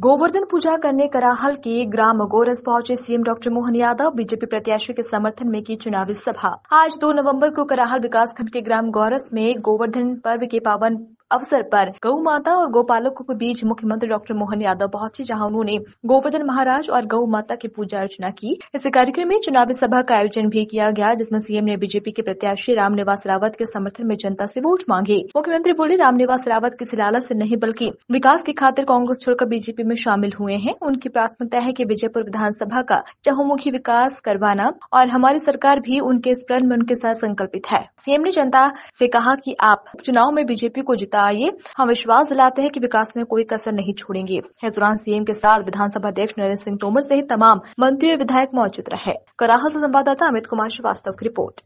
गोवर्धन पूजा करने कराहल के ग्राम गोरस पहुंचे CM doctor Mohan Yadav BJP प्रत्याशी के समर्थन में की चुनावी सभा आज 2 नवंबर को कराहल विकासखंड के ग्राम गौरस में गोवर्धन पर्व के पावन अवसर पर गौ माता और गोपालकों के बीच मुख्यमंत्री डॉक्टर मोहन यादव पहुंचे जहां उन्होंने गोवर्धन महाराज और गौ माता की पूजा अर्चना की इस कार्यक्रम में चुनावी सभा का आयोजन भी किया गया जिसमें सीएम ने बीजेपी के प्रत्याशी रामनिवास रावत के समर्थन में जनता से वोट मांगे मुख्यमंत्री बोले रामनिवास रावत किसी लालच से नहीं बल्कि विकास की खातिर कांग्रेस छोड़कर बीजेपी में शामिल हुए हैं उनकी प्राथमिकता है की विजयपुर विधानसभा का चहुमुखी विकास करवाना और हमारी सरकार भी उनके स्मरण में उनके साथ संकल्पित है सीएम ने जनता से कहा की आप चुनाव में बीजेपी को जिता बताइए हम विश्वास दिलाते हैं कि विकास में कोई कसर नहीं छोड़ेंगे इस दौरान सीएम के साथ विधानसभा अध्यक्ष नरेंद्र सिंह तोमर सहित तमाम मंत्री और विधायक मौजूद रहे कराहल से संवाददाता अमित कुमार श्रीवास्तव की रिपोर्ट